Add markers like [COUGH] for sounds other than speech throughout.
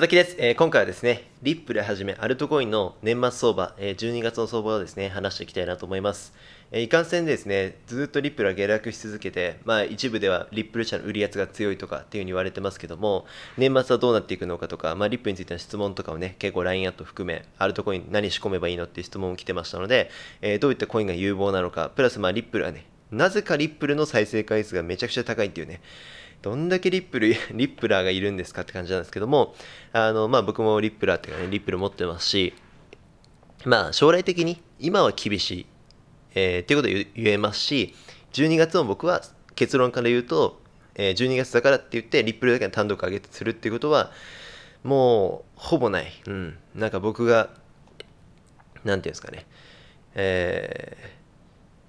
佐々木です、えー、今回はですね、リップルはじめアルトコインの年末相場、えー、12月の相場をですね、話していきたいなと思います。えー、いかんせんでですね、ずっとリップルは下落し続けて、まあ一部ではリップル社の売り圧が強いとかっていうふうに言われてますけども、年末はどうなっていくのかとか、まあリップについての質問とかをね、結構 LINE アット含め、アルトコイン何仕込めばいいのっていう質問を来てましたので、えー、どういったコインが有望なのか、プラスまあリップルはね、なぜかリップルの再生回数がめちゃくちゃ高いっていうね、どんだけリップル、[LAUGHS] リップラーがいるんですかって感じなんですけども、あの、まあ、僕もリップラーっていうかね、リップル持ってますし、まあ、将来的に今は厳しい、えー、っていうこと言えますし、12月も僕は結論から言うと、えー、12月だからって言って、リップルだけの単独上げてするっていうことは、もう、ほぼない。うん。なんか僕が、なんていうんですかね、えー、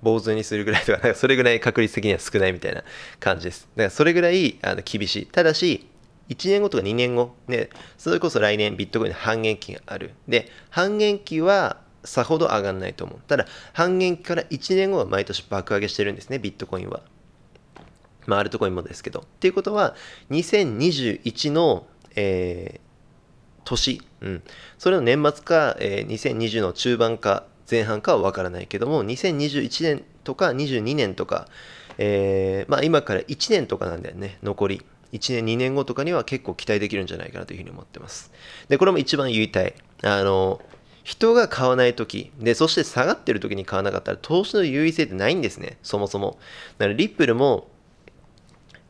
坊主にするぐらいとか、かそれぐらい確率的には少ないみたいな感じです。だからそれぐらいあの厳しい。ただし、1年後とか2年後、ね、それこそ来年ビットコインの半減期がある。で、半減期はさほど上がんないと思う。ただ、半減期から1年後は毎年爆上げしてるんですね、ビットコインは。まあ、ルるとこンもですけど。っていうことは、2021の、えー、年、うん、それの年末か、えー、2020の中盤か前半かは分からないけども2021年とか22年とか、えー、まあ、今から1年とかなんだよね残り1年2年後とかには結構期待できるんじゃないかなというふうに思ってますでこれも一番言いたいあの人が買わない時でそして下がってる時に買わなかったら投資の優位性ってないんですねそもそもだからリップルも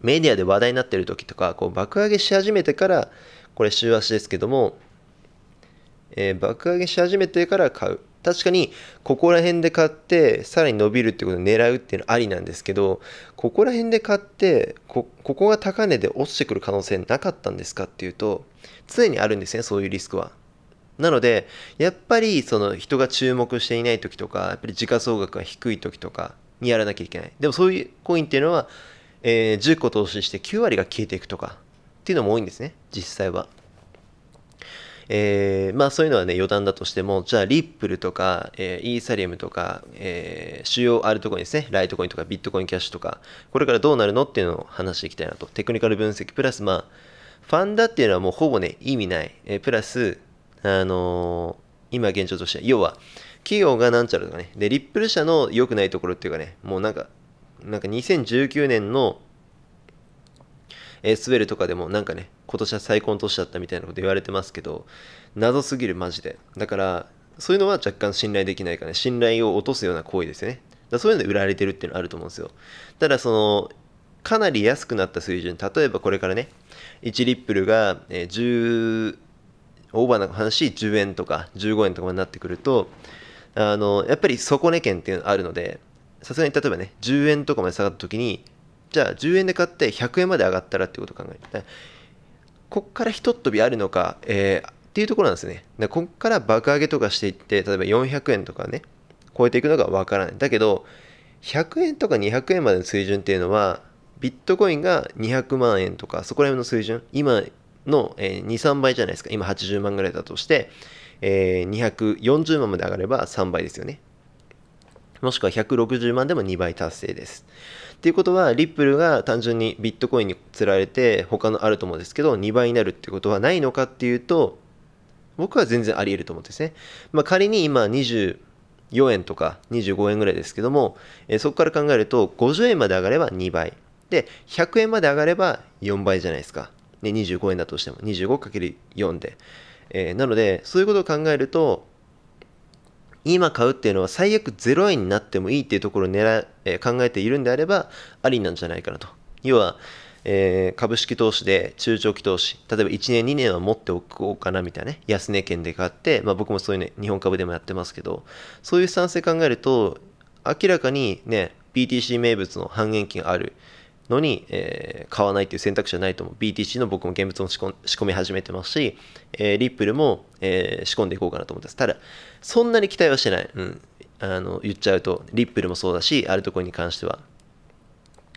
メディアで話題になってる時とかこう爆上げし始めてからこれ週足ですけども、えー、爆上げし始めてから買う確かにここら辺で買ってさらに伸びるってことを狙うっていうのはありなんですけどここら辺で買ってここが高値で落ちてくる可能性なかったんですかっていうと常にあるんですねそういうリスクは。なのでやっぱりその人が注目していない時とかやっぱり時価総額が低い時とかにやらなきゃいけないでもそういうコインっていうのは、えー、10個投資して9割が消えていくとかっていうのも多いんですね実際は。えー、まあそういうのはね余談だとしてもじゃあリップルとか、えー、イーサリアムとか、えー、主要あるとこにですねライトコインとかビットコインキャッシュとかこれからどうなるのっていうのを話していきたいなとテクニカル分析プラスまあファンダっていうのはもうほぼね意味ない、えプラスあの今現状として要は企業がなんちゃらとかねでリップル社の良くないところっていうかねもうなんかなんか2019年のえー、スウェルとかでもなんかね、今年は最高の年だったみたいなこと言われてますけど、謎すぎるマジで。だから、そういうのは若干信頼できないからね、信頼を落とすような行為ですよね。だそういうので売られてるっていうのはあると思うんですよ。ただその、かなり安くなった水準、例えばこれからね、1リップルが10、オーバーな話、10円とか15円とかになってくると、あの、やっぱり底値圏っていうのがあるので、さすがに例えばね、10円とかまで下がった時に、じゃあ10円で買って100円まで上がったらってことを考えて、こっからひとっ飛びあるのか、えー、っていうところなんですね。でこっから爆上げとかしていって、例えば400円とかね、超えていくのがわからない。だけど、100円とか200円までの水準っていうのは、ビットコインが200万円とか、そこら辺の水準、今の、え2、3倍じゃないですか。今80万ぐらいだとして、えー、240万まで上がれば3倍ですよね。もしくは160万でも2倍達成です。っていうことは、リップルが単純にビットコインにつられて、他のあると思うんですけど、2倍になるってことはないのかっていうと、僕は全然あり得ると思うんですね。まあ、仮に今24円とか25円ぐらいですけども、えそこから考えると、50円まで上がれば2倍。で、100円まで上がれば4倍じゃないですか。ね、25円だとしても、25×4 で。えー、なので、そういうことを考えると、今買うっていうのは最悪0円になってもいいっていうところを狙、え考えているんであればありなんじゃないかなと要は、えー、株式投資で中長期投資例えば1年2年は持っておこうかなみたいなね安値圏で買って、まあ、僕もそういうね日本株でもやってますけどそういうスタンスで考えると明らかにね BTC 名物の半減期があるのに、えー、買わないっていう選択肢はないと思う。BTC の僕も現物も仕込み始めてますし、えー、リップルも、えー、仕込んでいこうかなと思ってます。ただ、そんなに期待はしてない。うん。あの、言っちゃうと、リップルもそうだし、あるところに関しては。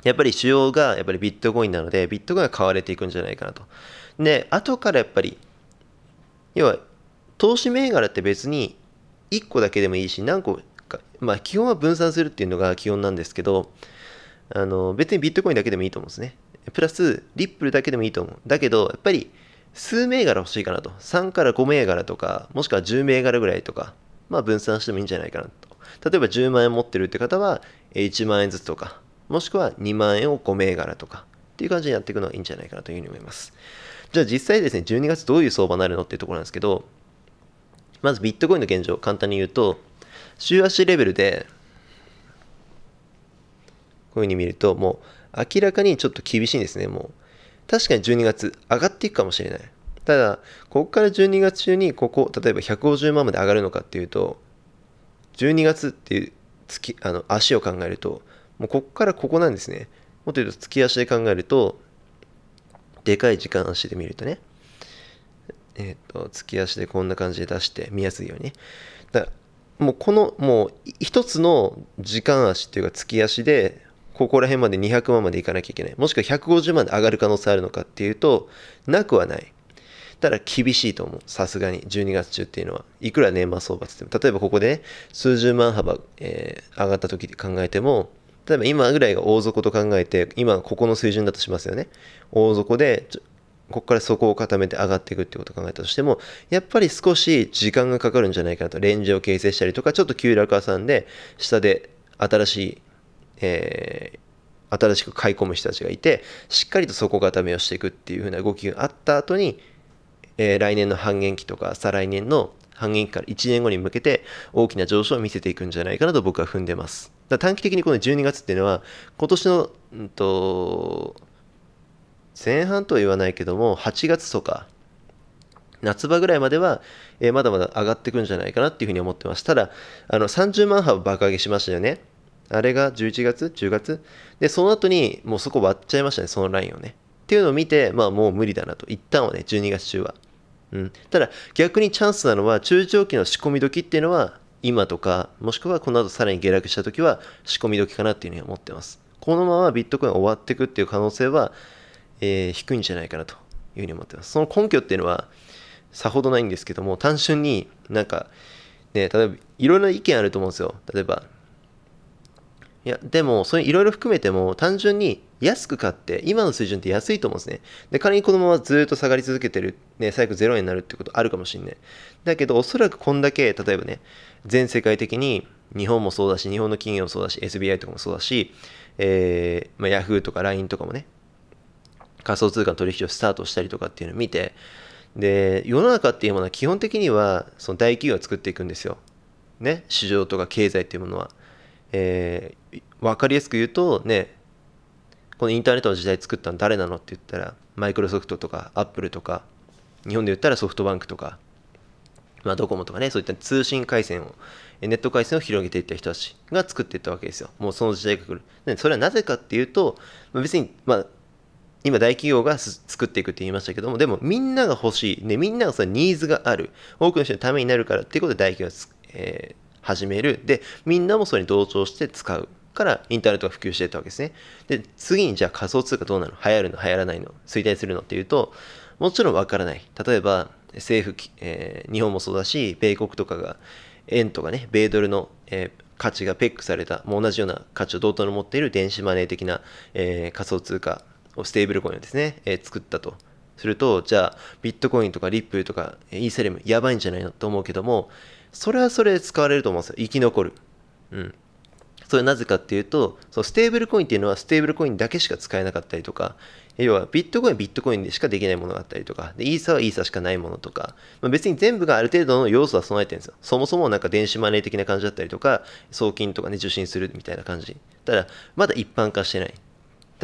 やっぱり主要がやっぱりビットコインなので、ビットコインが買われていくんじゃないかなと。で、後からやっぱり、要は、投資銘柄って別に1個だけでもいいし、何個か、まあ基本は分散するっていうのが基本なんですけど、あの、別にビットコインだけでもいいと思うんですね。プラス、リップルだけでもいいと思う。だけど、やっぱり、数銘柄欲しいかなと。3から5銘柄とか、もしくは10銘柄ぐらいとか、まあ分散してもいいんじゃないかなと。例えば10万円持ってるって方は、1万円ずつとか、もしくは2万円を5銘柄とか、っていう感じでやっていくのはいいんじゃないかなというふうに思います。じゃあ実際ですね、12月どういう相場になるのっていうところなんですけど、まずビットコインの現状、簡単に言うと、週足レベルでこういうふうに見ると、もう明らかにちょっと厳しいんですね、もう。確かに12月上がっていくかもしれない。ただ、ここから12月中に、ここ、例えば150万まで上がるのかっていうと、12月っていう月、あの、足を考えると、もうここからここなんですね。もっと言うと、月足で考えると、でかい時間足で見るとね、えっ、ー、と、月足でこんな感じで出して、見やすいようにね。らもうこの、もう一つの時間足っていうか月足でここら辺まで200万までいかなきゃいけない。もしくは150万で上がる可能性あるのかっていうと、なくはない。ただ厳しいと思う。さすがに。12月中っていうのは。いくら年末相場ってっても。例えばここで、ね、数十万幅、えー、上がった時で考えても、例えば今ぐらいが大底と考えて、今ここの水準だとしますよね。大底で、ここから底を固めて上がっていくってことを考えたとしても、やっぱり少し時間がかかるんじゃないかなと。レンジを形成したりとか、ちょっと急落挟んで、下で新しいえー、新しく買い込む人たちがいてしっかりと底固めをしていくっていう風な動きがあった後に、えー、来年の半減期とか再来年の半減期から1年後に向けて大きな上昇を見せていくんじゃないかなと僕は踏んでます。だ短期的にこの12月っていうのは今年の、うんと、前半とは言わないけども8月とか夏場ぐらいまでは、えー、まだまだ上がっていくんじゃないかなっていうふうに思ってます。ただ、あの30万波を爆上げしましたよね。あれが11月 ?10 月で、その後にもうそこ割っちゃいましたね、そのラインをね。っていうのを見て、まあもう無理だなと。一旦はね、12月中は。うん。ただ、逆にチャンスなのは、中長期の仕込み時っていうのは、今とか、もしくはこの後さらに下落した時は、仕込み時かなっていうふうに思ってます。このままビットコイン終わっていくっていう可能性は、えー、低いんじゃないかなというふうに思ってます。その根拠っていうのは、さほどないんですけども、単純になんか、ね、例えば、いろいろな意見あると思うんですよ。例えば、いや、でも、それいろいろ含めても、単純に安く買って、今の水準って安いと思うんですね。で、仮にこのままずっと下がり続けてる、ね、最悪0円になるってことあるかもしんない。だけど、おそらくこんだけ、例えばね、全世界的に、日本もそうだし、日本の企業もそうだし、SBI とかもそうだし、えー、まあ、Yahoo とか LINE とかもね、仮想通貨の取引をスタートしたりとかっていうのを見て、で、世の中っていうものは基本的には、その大企業が作っていくんですよ。ね、市場とか経済っていうものは。えー、分かりやすく言うとねこのインターネットの時代作ったの誰なのって言ったらマイクロソフトとかアップルとか日本で言ったらソフトバンクとか、まあ、ドコモとかねそういった通信回線をネット回線を広げていった人たちが作っていったわけですよもうその時代が来るでそれはなぜかっていうと別に、まあ、今大企業が作っていくって言いましたけどもでもみんなが欲しい、ね、みんながそのニーズがある多くの人のためになるからっていうことで大企業は、えー、始める。で、みんなもそれに同調して使う。からインターネットが普及していったわけですね。で、次にじゃあ仮想通貨どうなの流行るの流行らないの衰退するのっていうと、もちろんわからない。例えば、政府、えー、日本もそうだし、米国とかが、円とかね、米ドルの、えー、価値がペックされた、もう同じような価値を同等に持っている電子マネー的な、えー、仮想通貨をステーブルコインをですね、え作ったと。すると、じゃあ、ビットコインとかリップルとか、イーサリアム、やばいんじゃないのと思うけども、それはそれで使われると思うんですよ生き残るうんそれなぜかっていうとそのステーブルコインっていうのはステーブルコインだけしか使えなかったりとか要はビットコインはビットコインでしかできないものがあったりとかでイーサはイーサしかないものとか、まあ、別に全部がある程度の要素は備えてるんですよそもそもなんか電子マネー的な感じだったりとか送金とかね受信するみたいな感じただまだ一般化してない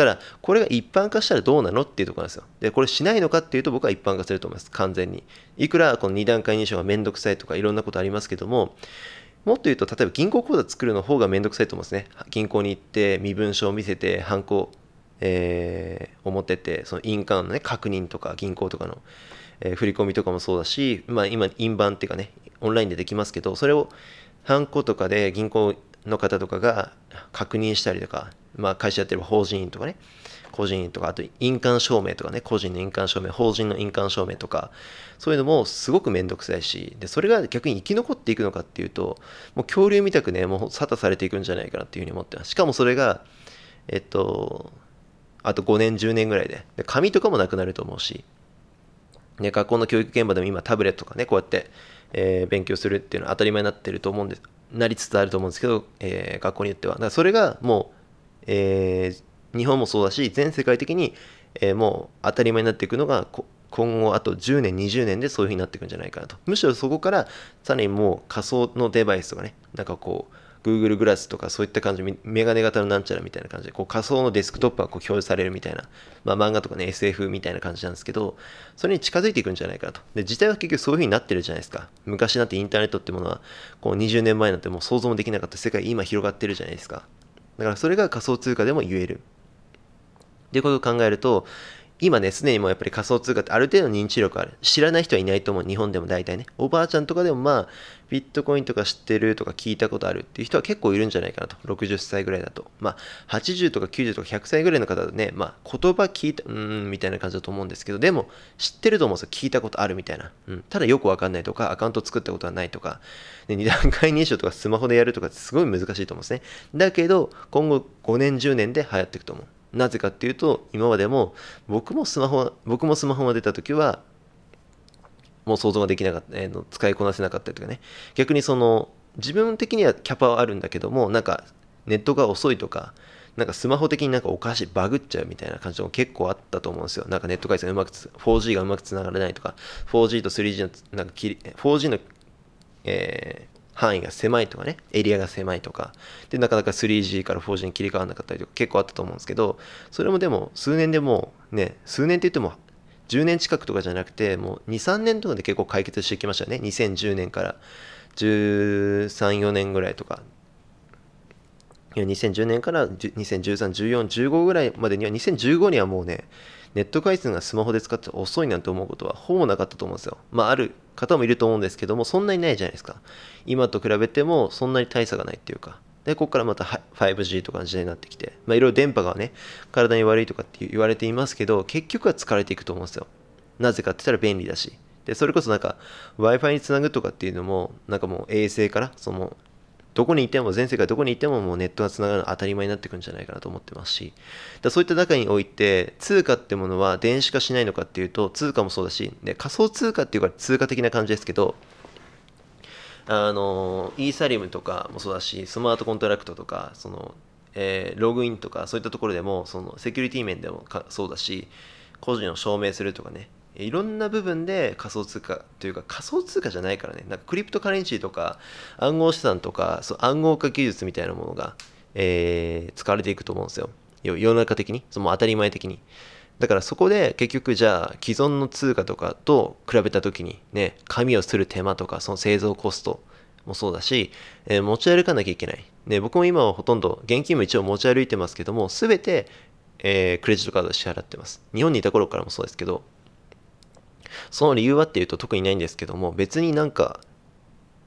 ただ、これが一般化したらどうなのっていうところなんですよ。で、これしないのかっていうと僕は一般化すると思います。完全に。いくらこの2段階認証がめんどくさいとかいろんなことありますけども、もっと言うと、例えば銀行口座作るの方がめんどくさいと思うんですね。銀行に行って、身分証を見せて、犯行、えー、思ってて、その印鑑のね、確認とか、銀行とかの、えー、振り込みとかもそうだし、まあ今、印版っていうかね、オンラインでできますけど、それを犯行とかで銀行の方とかが確認したりとか、まあ、会社やってれば法人とかね、個人とか、あと印鑑証明とかね、個人の印鑑証明、法人の印鑑証明とか、そういうのもすごくめんどくさいし、で、それが逆に生き残っていくのかっていうと、もう恐竜みたくね、もう沙汰されていくんじゃないかなっていうふうに思ってます。しかもそれが、えっと、あと5年、10年ぐらいで、で紙とかもなくなると思うし、ね、学校の教育現場でも今タブレットとかね、こうやって、えー、勉強するっていうのは当たり前になってると思うんです、なりつつあると思うんですけど、えー、学校によっては。だからそれがもう、えー、日本もそうだし全世界的に、えー、もう当たり前になっていくのが今後あと10年20年でそういう風になっていくんじゃないかなとむしろそこからさらにもう仮想のデバイスとかねなんかこう Google グラスとかそういった感じメガネ型のなんちゃらみたいな感じでこう仮想のデスクトップがこう表示されるみたいな、まあ、漫画とかね SF みたいな感じなんですけどそれに近づいていくんじゃないかなとで時代は結局そういう風になってるじゃないですか昔なんてインターネットってものはこう20年前なんてもう想像もできなかった世界今広がってるじゃないですかだからそれが仮想通貨でも言える。っていうことを考えると、今ね、すでにもうやっぱり仮想通貨ってある程度認知力ある。知らない人はいないと思う。日本でも大体ね。おばあちゃんとかでもまあ、ビットコインとか知ってるとか聞いたことあるっていう人は結構いるんじゃないかなと。60歳ぐらいだと。まあ、80とか90とか100歳ぐらいの方だとね、まあ、言葉聞いた、うーん、みたいな感じだと思うんですけど、でも、知ってると思うんですよ。聞いたことあるみたいな。うん。ただよくわかんないとか、アカウント作ったことはないとか、で2段階認証とかスマホでやるとかってすごい難しいと思うんですね。だけど、今後5年、10年で流行っていくと思う。なぜかっていうと今までも僕もスマホ僕もスマホが出た時はもう想像ができなかった、えー、使いこなせなかったりとかね逆にその自分的にはキャパはあるんだけどもなんかネットが遅いとかなんかスマホ的になんかおかしいバグっちゃうみたいな感じも結構あったと思うんですよなんかネット回線うまく 4G がうまくつながれないとか 4G と 3G のなんか 4G の、えー範囲が狭いとかね、エリアが狭いとか、で、なかなか 3G から 4G に切り替わらなかったりとか結構あったと思うんですけど、それもでも数年でもうね、数年って言っても10年近くとかじゃなくて、もう2、3年とかで結構解決してきましたよね。2010年から13、4年ぐらいとか。2010年から2013、14、15ぐらいまでには、2015にはもうね、ネット回線がスマホで使って遅いなんて思うことはほぼなかったと思うんですよ。まあ、ある方もいると思うんですけども、そんなにないじゃないですか。今と比べてもそんなに大差がないっていうか。で、ここからまた 5G とかの時代になってきて、まあ、いろいろ電波がね、体に悪いとかって言われていますけど、結局は疲れていくと思うんですよ。なぜかって言ったら便利だし。で、それこそなんか Wi-Fi につなぐとかっていうのも、なんかもう衛星から、そのどこにいても、全世界どこにいてももうネットがつながるの当たり前になってくるんじゃないかなと思ってますし、だそういった中において、通貨ってものは電子化しないのかっていうと、通貨もそうだし、で仮想通貨っていうか通貨的な感じですけど、あの、イーサリムとかもそうだし、スマートコントラクトとか、その、えー、ログインとかそういったところでもそのセキュリティ面でもそうだし個人を証明するとかねいろんな部分で仮想通貨というか仮想通貨じゃないからねなんかクリプトカレンシーとか暗号資産とかそう暗号化技術みたいなものが、えー、使われていくと思うんですよ世の中的にその当たり前的にだからそこで結局じゃあ既存の通貨とかと比べた時にね紙をする手間とかその製造コストもそうだし、えー、持ち歩かなきゃいけない、ね、僕も今はほとんど現金も一応持ち歩いてますけども全て、えー、クレジットカードで支払ってます日本にいた頃からもそうですけどその理由はっていうと特にないんですけども別になんか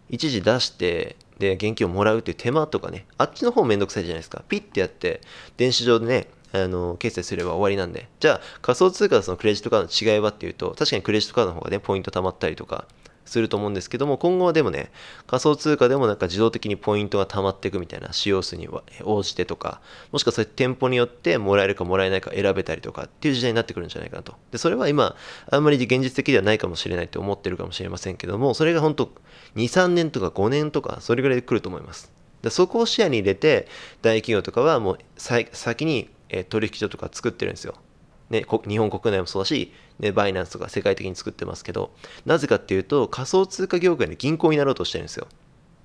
一時出してで現金をもらうっていう手間とかねあっちの方めんどくさいじゃないですかピッてやって電子上でねあの決済すれば終わりなんでじゃあ仮想通貨とそのクレジットカードの違いはっていうと確かにクレジットカードの方がねポイント貯まったりとかすると思うんですけども、今後はでもね、仮想通貨でもなんか自動的にポイントが溜まっていくみたいな、使用数に応じてとか、もしくはそういう店舗によってもらえるかもらえないか選べたりとかっていう時代になってくるんじゃないかなと。で、それは今、あんまり現実的ではないかもしれないって思ってるかもしれませんけども、それが本当2、3年とか5年とか、それぐらいで来ると思います。でそこを視野に入れて、大企業とかはもう先に取引所とか作ってるんですよ。ね、日本国内もそうだし、ね、バイナンスとか世界的に作ってますけど、なぜかっていうと、仮想通貨業界の銀行になろうとしてるんですよ。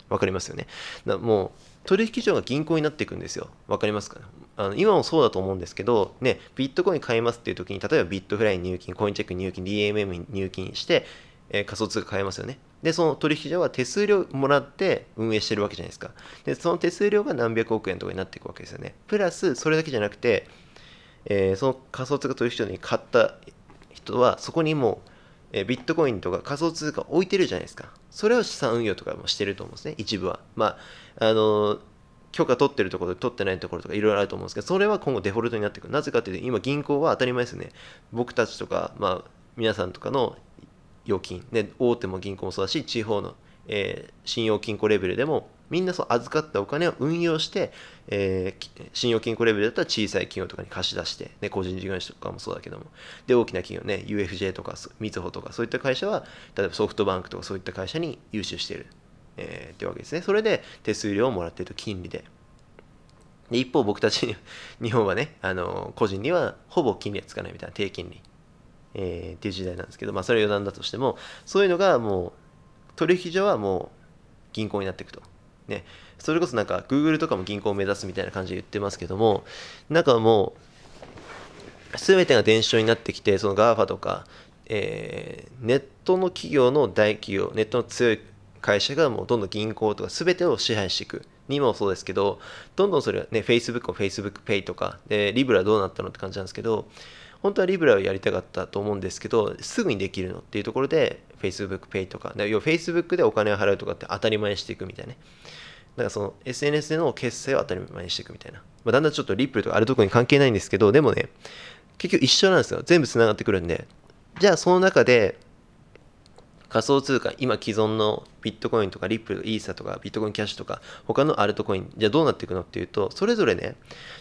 わかりますよね。だもう、取引所が銀行になっていくんですよ。わかりますか、ね、あの今もそうだと思うんですけど、ね、ビットコイン買いますっていう時に、例えばビットフライに入金、コインチェックに入金、DMM に入金して、えー、仮想通貨買えますよね。で、その取引所は手数料もらって運営してるわけじゃないですか。で、その手数料が何百億円とかになっていくわけですよね。プラス、それだけじゃなくて、えー、その仮想通貨取引所に買った人はそこにもう、えー、ビットコインとか仮想通貨置いてるじゃないですかそれを資産運用とかもしてると思うんですね一部はまああのー、許可取ってるところで取ってないところとかいろいろあると思うんですけどそれは今後デフォルトになってくるなぜかというと今銀行は当たり前ですよね僕たちとかまあ皆さんとかの預金で大手も銀行もそうだし地方のえー、信用金庫レベルでもみんなそう預かったお金を運用して、えー、信用金庫レベルだったら小さい企業とかに貸し出して、ね、個人事業主とかもそうだけども、で、大きな企業ね、UFJ とか、みずほとか、そういった会社は、例えばソフトバンクとかそういった会社に融資してる、えー、ってわけですね。それで手数料をもらっていると、金利で。で、一方僕たち、[LAUGHS] 日本はね、あの個人にはほぼ金利はつかないみたいな、低金利。えー、っていう時代なんですけど、まあ、それは余談だとしても、そういうのがもう、取引所はもう銀行になっていくと。ね、それこそなんか Google とかも銀行を目指すみたいな感じで言ってますけどもなんかもう全てが伝承になってきてその GAFA とか、えー、ネットの企業の大企業ネットの強い会社がもうどんどん銀行とか全てを支配していく今もそうですけどどんどんそれはね Facebook を FacebookPay とかで Libra どうなったのって感じなんですけど本当はリブラをやりたかったと思うんですけど、すぐにできるのっていうところで、Facebook Pay とか、要は Facebook でお金を払うとかって当たり前にしていくみたいなね。だからその SNS での決済を当たり前にしていくみたいな。まあ、だんだんちょっとリップルとかあるとこに関係ないんですけど、でもね、結局一緒なんですよ。全部繋がってくるんで。じゃあその中で、仮想通貨、今既存のビットコインとかリップル、イーサとかビットコインキャッシュとか他のアルトコイン、じゃあどうなっていくのっていうと、それぞれね、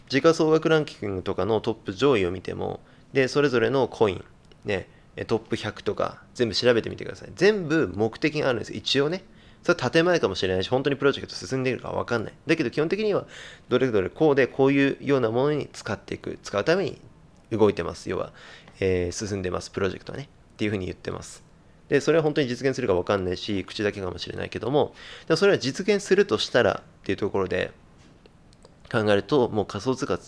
時価総額ランキングとかのトップ上位を見ても、でそれぞれのコイン、ね、トップ100とか全部調べてみてください全部目的があるんです一応ねそれは建前かもしれないし本当にプロジェクト進んでいるかわかんないだけど基本的にはどれどれこうでこういうようなものに使っていく使うために動いてます要は、えー、進んでますプロジェクトはねっていうふうに言ってますでそれは本当に実現するかわかんないし口だけかもしれないけどもでもそれは実現するとしたらっていうところで考えるともう仮想通貨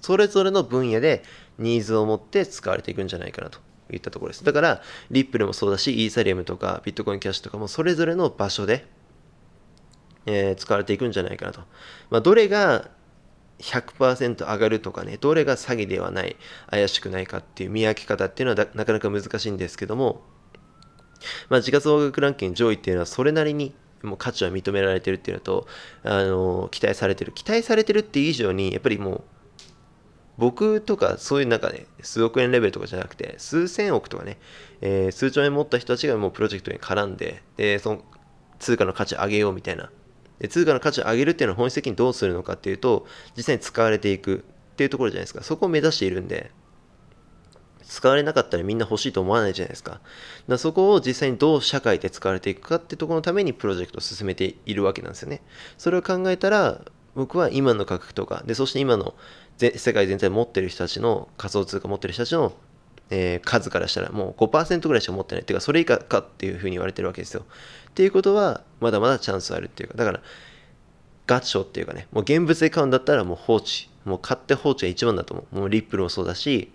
それぞれの分野でニーズを持って使われていくんじゃないかなといったところです。だから、リップルもそうだし、イーサリアムとか、ビットコインキャッシュとかも、それぞれの場所で、えー、使われていくんじゃないかなと。まあ、どれが100%上がるとかね、どれが詐欺ではない、怪しくないかっていう見分け方っていうのはなかなか難しいんですけども、まあ、時価総額ランキング上位っていうのはそれなりにもう価値は認められてるっていうのと、あのー、期待されてる。期待されてるっていう以上に、やっぱりもう僕とかそういう中で、ね、数億円レベルとかじゃなくて、数千億とかね、えー、数兆円持った人たちがもうプロジェクトに絡んで、で、その通貨の価値上げようみたいな。で、通貨の価値上げるっていうのは本質的にどうするのかっていうと、実際に使われていくっていうところじゃないですか。そこを目指しているんで、使われなかったらみんな欲しいと思わないじゃないですか。だそこを実際にどう社会で使われていくかってところのためにプロジェクトを進めているわけなんですよね。それを考えたら、僕は今の価格とか、で、そして今の世界全体持ってる人たちの仮想通貨持ってる人たちの、えー、数からしたらもう5%ぐらいしか持ってないっていうか、それ以下かっていうふうに言われてるわけですよ。っていうことは、まだまだチャンスあるっていうか、だから、ガチョっていうかね、もう現物で買うんだったらもう放置。もう買って放置が一番だと思う。もうリップルもそうだし、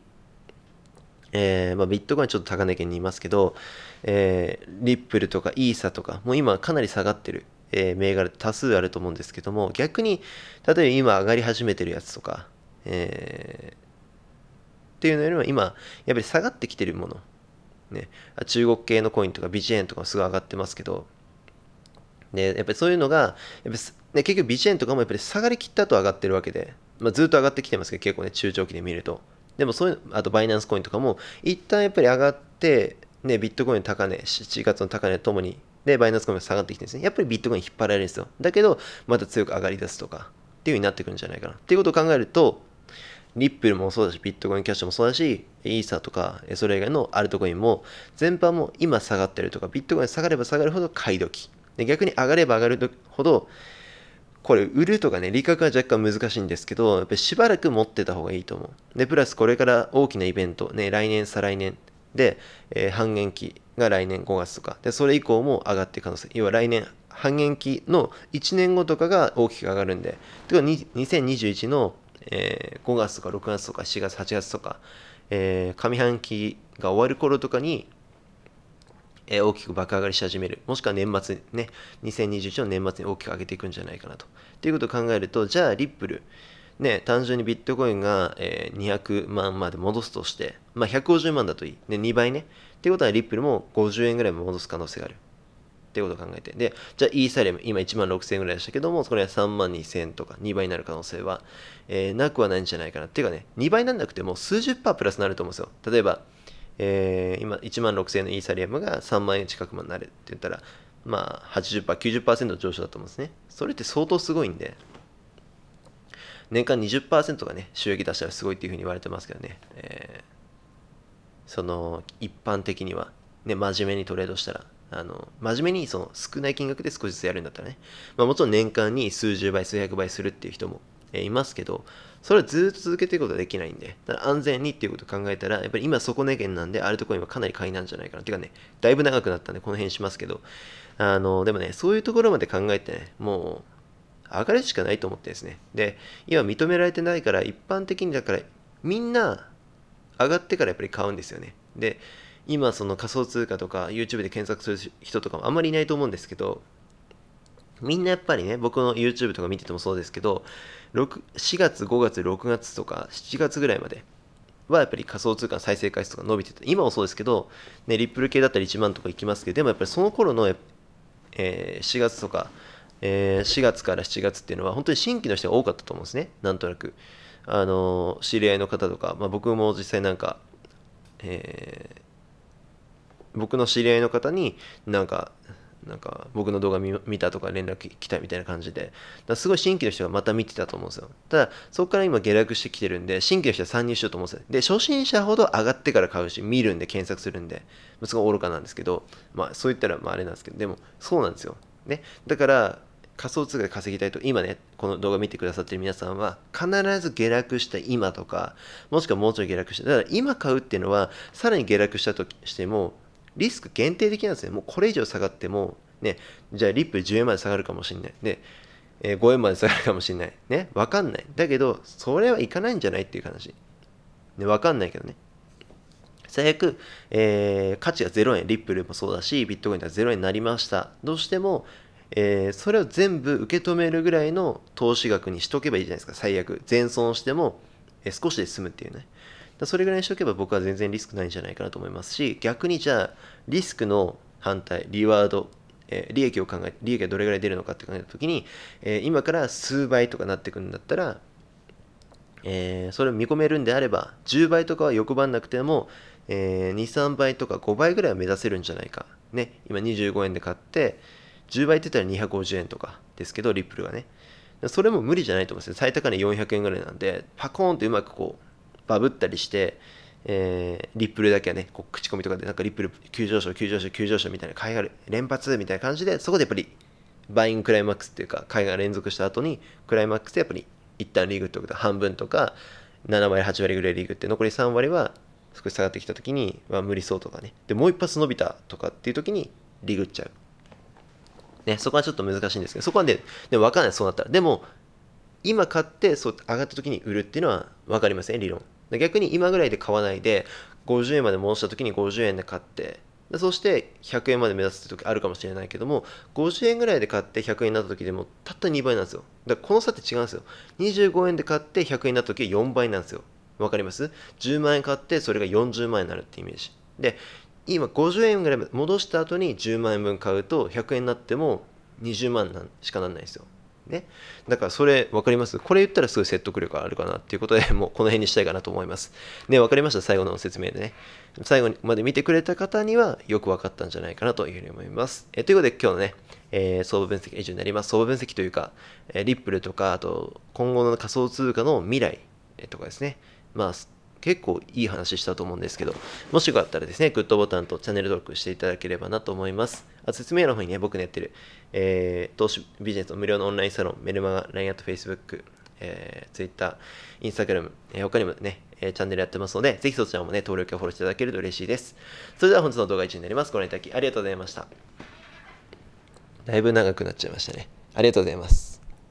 えー、まあ、ビットコインちょっと高値圏にいますけど、えー、リップルとかイーサとか、もう今かなり下がってる。えー、銘柄多数あると思うんですけども、逆に、例えば今上がり始めてるやつとか、えー、っていうのよりも今、やっぱり下がってきてるもの、ね、中国系のコインとかビジェンとかもすごい上がってますけど、ね、やっぱりそういうのが、やっぱね、結局ビジェンとかもやっぱり下がりきった後上がってるわけで、まあ、ずっと上がってきてますけど、結構ね、中長期で見ると。でもそういうあとバイナンスコインとかも、一旦やっぱり上がって、ね、ビットコインの高値、7月の高値ともにで、バイナンスコインが下がってきてですね、やっぱりビットコイン引っ張られるんですよ。だけど、また強く上がり出すとか、っていう風になってくるんじゃないかな。っていうことを考えると、リップルもそうだし、ビットコインキャッシュもそうだし、イーサとか、それ以外のアルトコインも、全般も今下がってるとか、ビットコイン下がれば下がるほど買い時。で逆に上がれば上がるほど、これ売るとかね、利確は若干難しいんですけど、やっぱりしばらく持ってた方がいいと思う。で、プラスこれから大きなイベント、ね、来年、再来年、で、えー、半減期が来年5月とかでそれ以降も上がっていく可能性要は来年半減期の1年後とかが大きく上がるんでというか2021の、えー、5月とか6月とか4月8月とか、えー、上半期が終わる頃とかに、え大きく爆上がりし始めるもしくは年末ね2021の年末に大きく上げていくんじゃないかなとということを考えるとじゃあリップルね、単純にビットコインが、え200万まで戻すとして、まあ、150万だといい。で、2倍ね。ってことは、リップルも50円ぐらい戻す可能性がある。ってことを考えて。で、じゃあ、イーサリアム、今1万6000円ぐらいでしたけども、それは3万2000円とか2倍になる可能性は、えー、なくはないんじゃないかな。っていうかね、2倍にならなくても数十パープラスになると思うんですよ。例えば、えー、今1万6000円のイーサリアムが3万円近くまでなるって言ったら、まあ80%、90%上昇だと思うんですね。それって相当すごいんで、年間20%がね、収益出したらすごいっていうふうに言われてますけどね、えー、その、一般的には、ね、真面目にトレードしたら、あの、真面目にその少ない金額で少しずつやるんだったらね、まあ、もちろん年間に数十倍、数百倍するっていう人も、えー、いますけど、それはずっと続けていくことはできないんで、だから安全にっていうことを考えたら、やっぱり今底値圏なんで、あるところはかなり買いなんじゃないかな。ていうかね、だいぶ長くなったんで、この辺しますけど、あの、でもね、そういうところまで考えてね、もう、上がるしかないと思ってですね。で、今認められてないから、一般的にだから、みんな上がってからやっぱり買うんですよね。で、今その仮想通貨とか YouTube で検索する人とかもあんまりいないと思うんですけど、みんなやっぱりね、僕の YouTube とか見ててもそうですけど、6 4月、5月、6月とか7月ぐらいまではやっぱり仮想通貨の再生回数が伸びてて、今もそうですけど、ね、リップル系だったら1万とかいきますけど、でもやっぱりその頃の、えー、4月とかえー、4月から7月っていうのは本当に新規の人が多かったと思うんですねなんとなくあの知り合いの方とか、まあ、僕も実際なんか、えー、僕の知り合いの方になんかなんか僕の動画見たとか連絡来たみたいな感じで、すごい新規の人がまた見てたと思うんですよ。ただ、そこから今下落してきてるんで、新規の人は参入しようと思うんですよ。で、初心者ほど上がってから買うし、見るんで検索するんで、すごい愚かなんですけど、まあそう言ったらまああれなんですけど、でもそうなんですよ。ね。だから、仮想通貨で稼ぎたいと、今ね、この動画見てくださってる皆さんは、必ず下落した今とか、もしくはもうちょい下落した。だから今買うっていうのは、さらに下落したとしても、リスク限定的なんですね。もうこれ以上下がっても、ね、じゃあリップ10円まで下がるかもしれない。で、えー、5円まで下がるかもしれない。ね、わかんない。だけど、それはいかないんじゃないっていう話。ね、わかんないけどね。最悪、えー、価値が0円、リップルもそうだし、ビットコインが0円になりました。どうしても、えー、それを全部受け止めるぐらいの投資額にしとけばいいじゃないですか、最悪。全損しても、えー、少しで済むっていうね。だそれぐらいにしとけば僕は全然リスクないんじゃないかなと思いますし、逆にじゃあ、リスクの反対、リワード、えー、利益を考え、利益がどれぐらい出るのかって考えたときに、え今から数倍とかなってくるんだったら、えそれを見込めるんであれば、10倍とかは欲張んなくても、えー、2、3倍とか5倍ぐらいは目指せるんじゃないか。ね、今25円で買って、10倍って言ったら250円とかですけど、リップルがね。それも無理じゃないと思うんですよ。最高値400円ぐらいなんで、パコーンとうまくこう、バブったりして、えー、リップルだけはね、こう口コミとかで、なんかリップル急上昇、急上昇、急上昇みたいな、買いが連発みたいな感じで、そこでやっぱり、バインクライマックスっていうか、買いが連続した後に、クライマックスでやっぱり、一旦リーグってこと半分とか、7割、8割ぐらいリーグって、残り3割は少し下がってきた時に、まあ、無理そうとかね。で、もう一発伸びたとかっていう時に、リグっちゃう。ね、そこはちょっと難しいんですけど、そこはね、で分かんない、そうなったら。でも、今買って、そう、上がった時に売るっていうのは分かりません、ね、理論。逆に今ぐらいで買わないで、50円まで戻した時に50円で買って、そして100円まで目指す時あるかもしれないけども、50円ぐらいで買って100円になった時でもたった2倍なんですよ。だからこの差って違うんですよ。25円で買って100円になった時は4倍なんですよ。わかります ?10 万円買ってそれが40万円になるってイメージ。で、今50円ぐらい戻した後に10万円分買うと100円になっても20万なんしかなんないですよ。ね、だからそれ分かりますこれ言ったらすごい説得力があるかなっていうことで [LAUGHS] もうこの辺にしたいかなと思います。ね、分かりました最後の説明でね。最後まで見てくれた方にはよく分かったんじゃないかなというふうに思います。えということで今日のね、えー、相場分析以上になります。相場分析というか、えリップルとか、あと今後の仮想通貨の未来とかですね。まあ結構いい話したと思うんですけど、もしよかったらですね、グッドボタンとチャンネル登録していただければなと思います。あ説明欄の方にね、僕のやってる、えー、投資ビジネスの無料のオンラインサロン、メルマガ、LINE アット Facebook、えー、Twitter、Instagram、えー、他にもね、えー、チャンネルやってますので、ぜひそちらもね、登録やフォローしていただけると嬉しいです。それでは本日の動画上になります。ご覧いただきありがとうございました。だいぶ長くなっちゃいましたね。ありがとうございます。